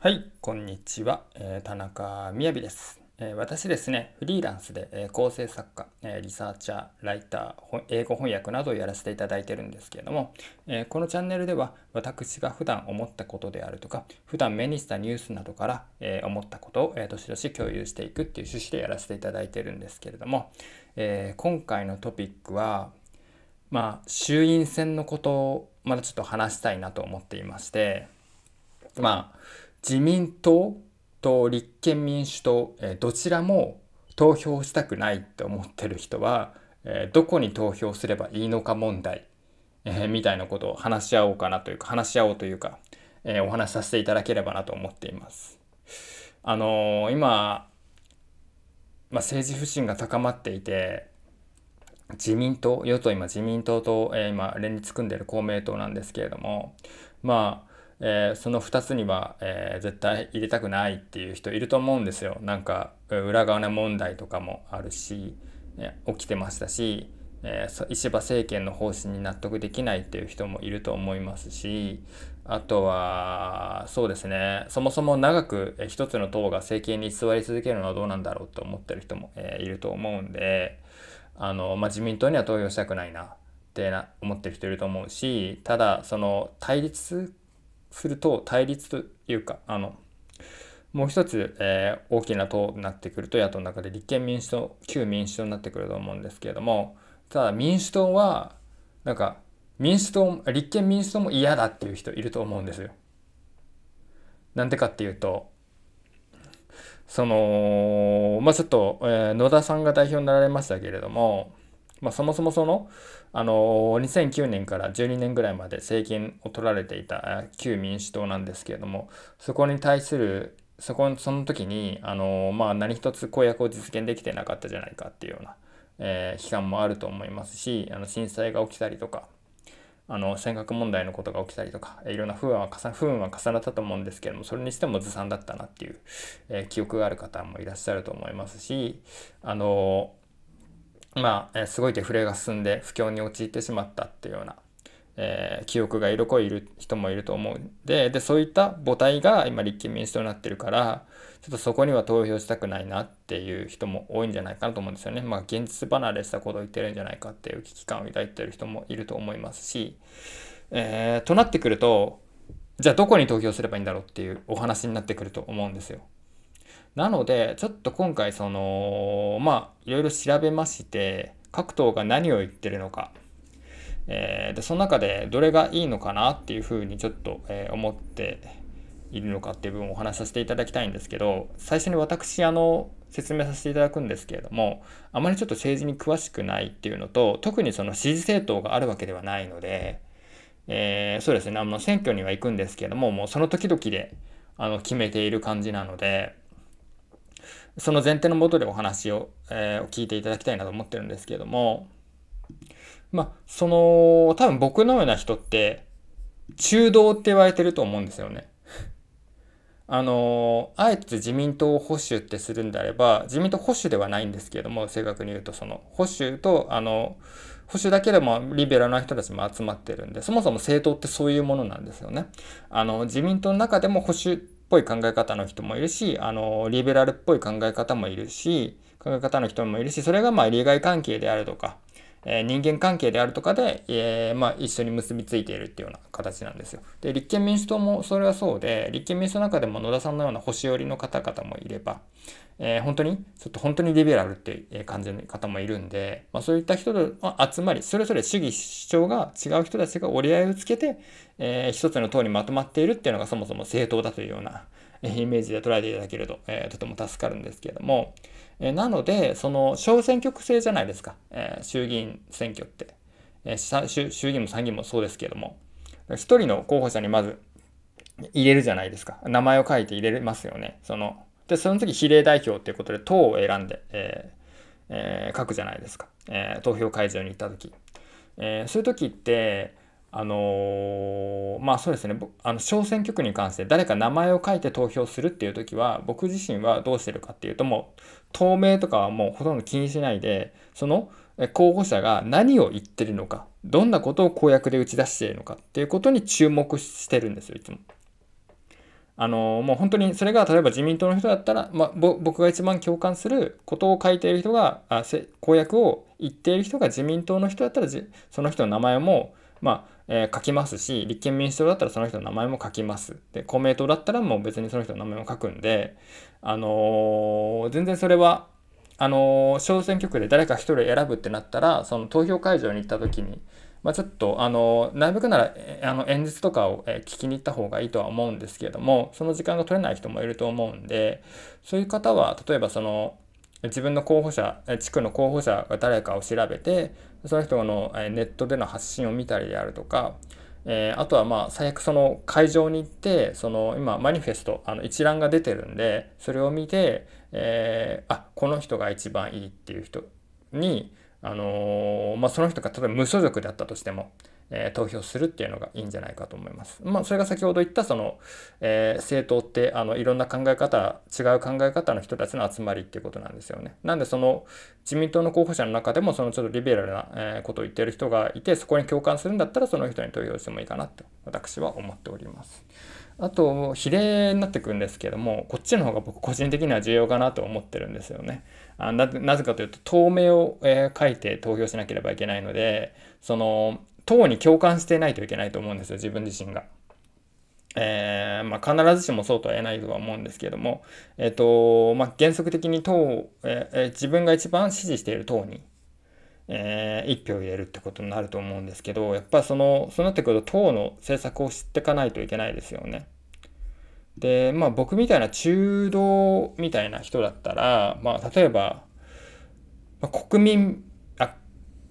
はい、こんにちは。えー、田中みです。え私ですね、フリーランスで、え構成作家、えリサーチャー、ライター、英語翻訳などをやらせていただいてるんですけれども、えこのチャンネルでは私が普段思ったことであるとか、普段目にしたニュースなどから、え思ったことを、えー、どしどし共有していくっていう趣旨でやらせていただいてるんですけれども、え今回のトピックは、まあ、衆院選のことをまだちょっと話したいなと思っていまして、まあ、自民党と立憲民主党、えどちらも投票したくないって思ってる人は、えどこに投票すればいいのか問題、えみたいなことを話し合おうかなというか話し合おうというか、えお話しさせていただければなと思っています。あのー、今、まあ、政治不信が高まっていて自民党与党今自民党と、えー、今連立組んでる公明党なんですけれどもまあえー、その2つには、えー、絶対入れたくないっていう人いると思うんですよ。なんか裏金問題とかもあるし、ね、起きてましたし、えー、石破政権の方針に納得できないっていう人もいると思いますしあとはそうですねそもそも長く一つの党が政権に座り続けるのはどうなんだろうと思ってる人も、えー、いると思うんであの、まあ、自民党には投票したくないなってな思ってる人いると思うしただその対立すると対立というかあのもう一つ、えー、大きな党になってくると野党の中で立憲民主党旧民主党になってくると思うんですけれどもただ民主党はなんか民主党立憲民主党も嫌だっていう人いると思うんですよ。なんでかっていうとそのまあちょっと、えー、野田さんが代表になられましたけれども、まあ、そもそもそのあの2009年から12年ぐらいまで政権を取られていた旧民主党なんですけれどもそこに対するそこその時にあの、まあ、何一つ公約を実現できてなかったじゃないかっていうような、えー、批判もあると思いますしあの震災が起きたりとかあの尖閣問題のことが起きたりとかいろんな不運は重不運は重なったと思うんですけれどもそれにしてもずさんだったなっていう、えー、記憶がある方もいらっしゃると思いますしあのまあ、えー、すごいデフレが進んで不況に陥ってしまったっていうような、えー、記憶が色濃いいる人もいると思うんででそういった母体が今立憲民主党になってるからちょっとそこには投票したくないなっていう人も多いんじゃないかなと思うんですよね。まあ、現実離れしたことを言ってるんじゃないかっていう危機感を抱いてる人もいると思いますし、えー、となってくるとじゃあどこに投票すればいいんだろうっていうお話になってくると思うんですよ。なので、ちょっと今回、その、まあ、いろいろ調べまして、各党が何を言ってるのか、えー、でその中でどれがいいのかなっていうふうにちょっと、えー、思っているのかっていう部分をお話しさせていただきたいんですけど最初に私あの説明させていただくんですけれどもあまりちょっと政治に詳しくないっていうのと特にその支持政党があるわけではないので、えー、そうですねあの選挙には行くんですけれどももうその時々であの決めている感じなのでその前提のもとでお話を、えー、聞いていただきたいなと思ってるんですけれども、まあ、その、多分僕のような人って、中道って言われてると思うんですよね。あの、あえて自民党保守ってするんであれば、自民党保守ではないんですけれども、正確に言うと、その、保守と、あの、保守だけでもリベラルな人たちも集まってるんで、そもそも政党ってそういうものなんですよね。あの、自民党の中でも保守ぽい考え方の人もいるし、あの、リベラルっぽい考え方もいるし、考え方の人もいるし、それがまあ利害関係であるとか、え人間関係であるとかで、えー、まあ、一緒に結びついているっていうような形なんですよ。で立憲民主党もそれはそうで立憲民主党の中でも野田さんのような星寄りの方々もいれば、えー、本当にちょっと本当にリベラルっていう感じの方もいるんで、まあ、そういった人と集まりそれぞれ主義主張が違う人たちが折り合いをつけて、えー、一つの党にまとまっているっていうのがそもそも政党だというような。イメージで捉えていただけると、えー、とても助かるんですけれども、えー、なので、その小選挙区制じゃないですか、えー、衆議院選挙って、えー、衆議院も参議院もそうですけれども、1人の候補者にまず入れるじゃないですか。名前を書いて入れますよね。そので、その次、比例代表っていうことで党を選んで、ええー、書くじゃないですか。えー、投票会場に行った時。えー、そういう時って、あのー、まあそうですねあの小選挙区に関して誰か名前を書いて投票するっていう時は僕自身はどうしてるかっていうともう透明とかはもうほとんど気にしないでその候補者が何を言ってるのかどんなことを公約で打ち出しているのかっていうことに注目してるんですよいつも。あのー、もう本当にそれが例えば自民党の人だったら、まあ、僕が一番共感することを書いている人があ公約を言っている人が自民党の人だったらその人の名前もまあ、えー、書きますし、立憲民主党だったらその人の名前も書きます。で、公明党だったらもう別にその人の名前も書くんで、あのー、全然それは、あのー、小選挙区で誰か一人選ぶってなったら、その投票会場に行った時に、まあ、ちょっと、あのー、なるべくなら、あの、演説とかを、え聞きに行った方がいいとは思うんですけれども、その時間が取れない人もいると思うんで、そういう方は、例えばその、自分の候補者地区の候補者が誰かを調べてその人のネットでの発信を見たりであるとか、えー、あとはまあ最悪その会場に行ってその今マニフェストあの一覧が出てるんでそれを見て、えー、あこの人が一番いいっていう人に、あのー、まあ、その人が例えば無所属だったとしてもえー、投票するっていうのがいいんじゃないかと思います。まあ、それが先ほど言ったその、えー、政党ってあのいろんな考え方違う考え方の人たちの集まりっていうことなんですよね。なんでその自民党の候補者の中でもそのちょっとリベラルな、えことを言ってる人がいてそこに共感するんだったらその人に投票してもいいかなと私は思っております。あと比例になってくるんですけどもこっちの方が僕個人的には重要かなと思ってるんですよね。あなぜかというと透明を、えー、書いて投票しなければいけないのでその党に共感してないといけないと思うんですよ、自分自身が。えー、まあ、必ずしもそうとは言えないとは思うんですけども、えっ、ー、と、まあ、原則的に党、えー、自分が一番支持している党に、えー、一票入れるってことになると思うんですけど、やっぱその、そうなってくると党の政策を知っていかないといけないですよね。で、まあ僕みたいな中道みたいな人だったら、まあ例えば、国民、あ、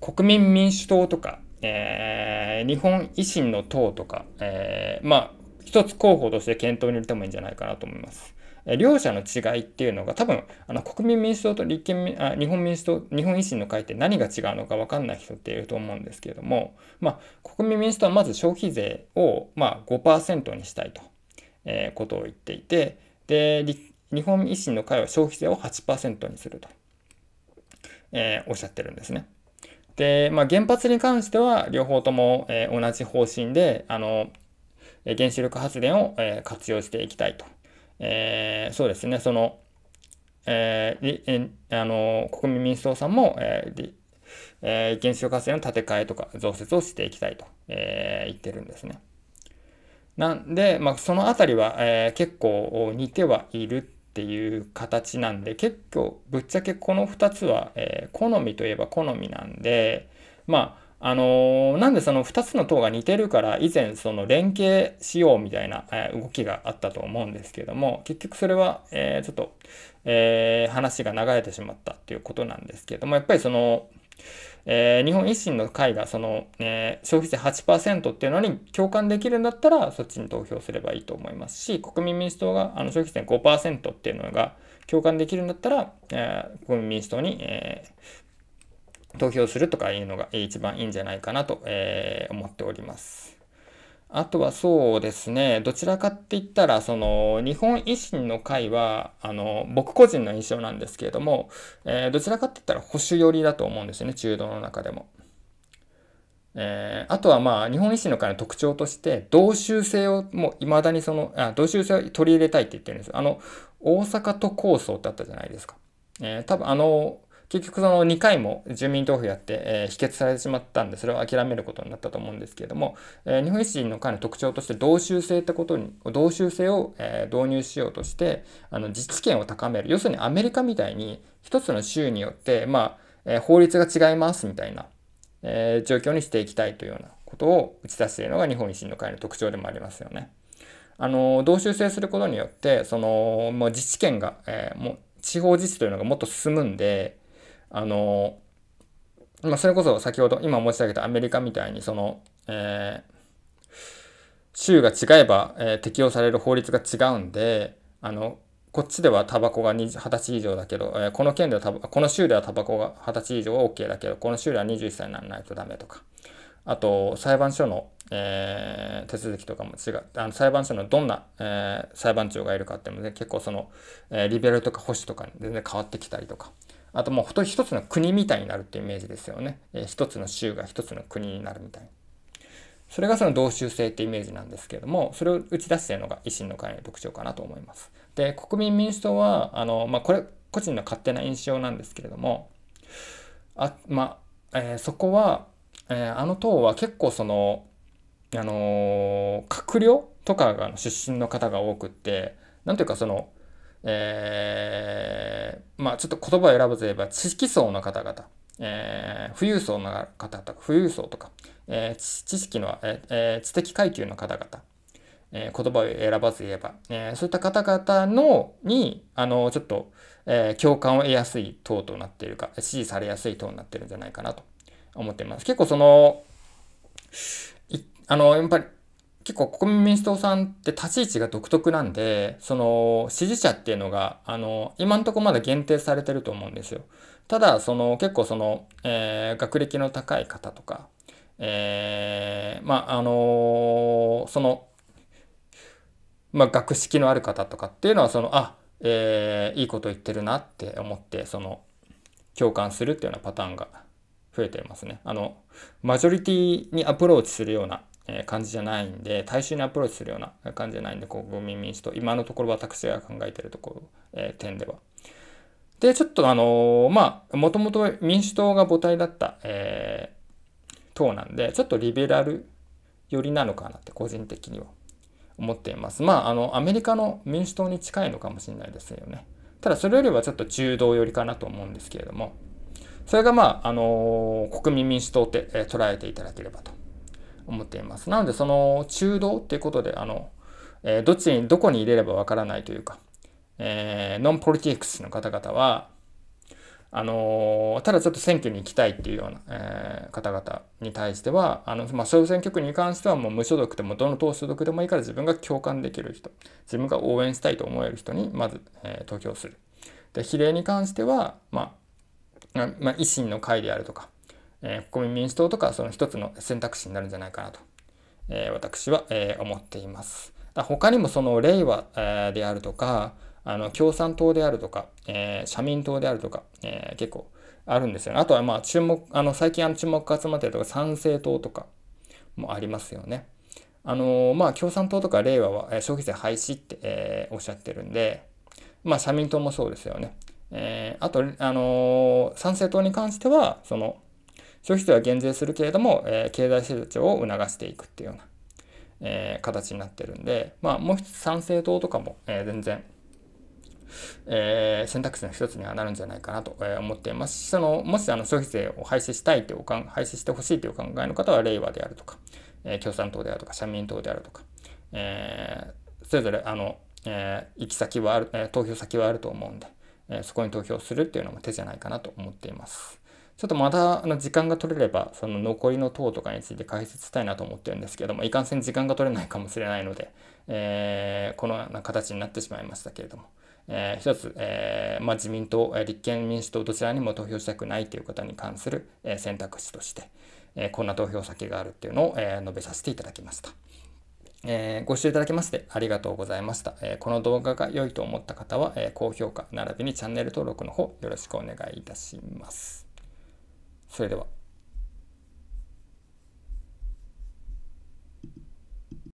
国民民主党とか、え日本維新の党とか、えー、まあ、一つ候補として検討に入れてもいいんじゃないかなと思います。両者の違いっていうのが多分あの国民民主党と立憲あ日本民主党日本維新の会って何が違うのか分かんない人っていると思うんですけれども、まあ、国民民主党はまず消費税を、まあ、5%にしたいと、えー、ことを言っていてで日本維新の会は消費税を8%にすると、えー、おっしゃってるんですね。で、まあ、原発に関しては両方とも、えー、同じ方針で、あの、原子力発電を、えー、活用していきたいと。えー、そうですね、その、えー、あの国民民主党さんも、えーえー、原子力発電の建て替えとか増設をしていきたいと、えー、言ってるんですね。なんで、まあ、その辺りは、えー、結構似てはいるっていう形なんで結構ぶっちゃけこの2つは、えー、好みといえば好みなんでまああのー、なんでその2つの塔が似てるから以前その連携しようみたいな、えー、動きがあったと思うんですけども結局それは、えちょっと、え話が流れてしまったっていうことなんですけどもやっぱりそのえー、日本維新の会がその、ね、消費税8%っていうのに共感できるんだったら、そっちに投票すればいいと思いますし、国民民主党があの消費税5%っていうのが共感できるんだったら、えー、国民民主党に、えー、投票するとかいうのが一番いいんじゃないかなと、えー、思っております。あとはそうですね、どちらかって言ったら、その、日本維新の会は、あの、僕個人の印象なんですけれども、えー、どちらかって言ったら保守寄りだと思うんですよね、中道の中でも。えー、あとはまあ、日本維新の会の特徴として、同州制をもう未だにその、あ同州制を取り入れたいって言ってるんですよ。あの、大阪都構想ってあったじゃないですか。えー、多分あの、結局その2回も住民投票やって、えー、否決されてしまったんで、それを諦めることになったと思うんですけれども、えー、日本維新の会の特徴として同州制ってことに、同州制を、えー、導入しようとして、あの自治権を高める。要するにアメリカみたいに一つの州によって、まあ、えー、法律が違いますみたいな、えー、状況にしていきたいというようなことを打ち出しているのが日本維新の会の特徴でもありますよね。あの同州制することによってそのもう自治権が、えー、もう地方自治というのがもっと進むんで、あの、まあ、それこそ先ほど今申し上げたアメリカみたいにその、えー、州が違えば、えー、適用される法律が違うんであのこっちではタバコが20歳以上だけど、えー、この県ではタバこの州ではタバコが20歳以上は OK だけどこの州では21歳にならないとダメとかあと裁判所の、えー、手続きとかも違うあの裁判所のどんな、え裁判長がいるかっても、ね、結構その、えリベラルとか保守とかに全然変わってきたりとかあともう一つの国みたいになるっていうイメージですよね。えー、一つの州が一つの国になるみたいな。それがその同州制ってイメージなんですけれども、それを打ち出しているのが維新の会の特徴かなと思います。で、国民民主党は、あの、まあ、これ、個人の勝手な印象なんですけれども、あ、まあ、えー、そこは、えー、あの党は結構その、あのー、閣僚とかが出身の方が多くって、なんていうかその、えーまあ、ちょっと言葉を選ぶと言えば、知識層の方々、えー、富裕層の方とか、富裕層とか、えー、知識の、えー、知的階級の方々、えー、言葉を選ばず言えば、えー、そういった方々のに、あの、ちょっと、えー、共感を得やすい党となっているか、支持されやすい党になってるんじゃないかなと思っています。結構その、あの、やっぱり結構国民民主党さんって立ち位置が独特なんで、その支持者っていうのが、あの、今んとこまだ限定されてると思うんですよ。ただ、その結構その、えー、学歴の高い方とか、えー、まあ、あのー、その、まあ、学識のある方とかっていうのは、その、あ、えー、いいこと言ってるなって思って、その、共感するっていうようなパターンが増えていますね。あの、マジョリティにアプローチするようなえ感じじゃないんで、大衆にアプローチするような感じじゃないんで、国民民主党、今のところ私が考えているところ、えー、点では。で、ちょっとあのー、まあ、もともと民主党が母体だった、えー、党なんで、ちょっとリベラル寄りなのかなって、個人的には思っています。まあ、あの、アメリカの民主党に近いのかもしれないですよね。ただ、それよりはちょっと中道寄りかなと思うんですけれども、それがまあ、あのー、国民民主党って、え捉えていただければと思っています。なので、その中道っていうことで、あの、えー、どっちに、どこに入れればわからないというか、えー、ノンポリティクスの方々は、あのー、ただちょっと選挙に行きたいっていうような、えー、方々に対しては、あの、まあ、総選挙区に関してはもう無所属でもどの党所属でもいいから自分が共感できる人、自分が応援したいと思える人に、まず、えー、投票する。で、比例に関しては、まあ、まあ、維新の会であるとか、え国民民主党とかその一つの選択肢になるんじゃないかなと、え私は、え思っています。他にもその令和、えであるとか、あの共産党であるとか、え社民党であるとか、え結構あるんですよね。あとはまあ注目、あの最近あの注目が集まってるとか、参政党とかもありますよね。あのまあ共産党とか令和は消費税廃止って、えおっしゃってるんで、まあ社民党もそうですよね。えあと、あの参政党に関しては、その、消費税は減税するけれども、えー、経済成長を促していくっていうような、えー、形になってるんで、まあ、もう一つ賛成党とかも、えー、全然、えー、選択肢の一つにはなるんじゃないかなと思っていますし、その、もしあの消費税を廃止したいってお考え、廃止してほしいというお考えの方は、令和であるとか、え共産党であるとか、社民党であるとか、えそれぞれ、あの、え行き先はある、え投票先はあると思うんで、えそこに投票するっていうのも手じゃないかなと思っています。ちょっとまたあの時間が取れれば、その残りの塔とかについて解説したいなと思ってるんですけども、いかんせん時間が取れないかもしれないので、えー、このような形になってしまいましたけれども、えー、一つ、えーまあ、自民党、立憲民主党どちらにも投票したくないという方に関する、え選択肢として、えー、こんな投票先があるっていうのを、えー、述べさせていただきました。えー、ご視聴いただきましてありがとうございました。えー、この動画が良いと思った方は、えー、高評価並びにチャンネル登録の方よろしくお願いいたします。それでは。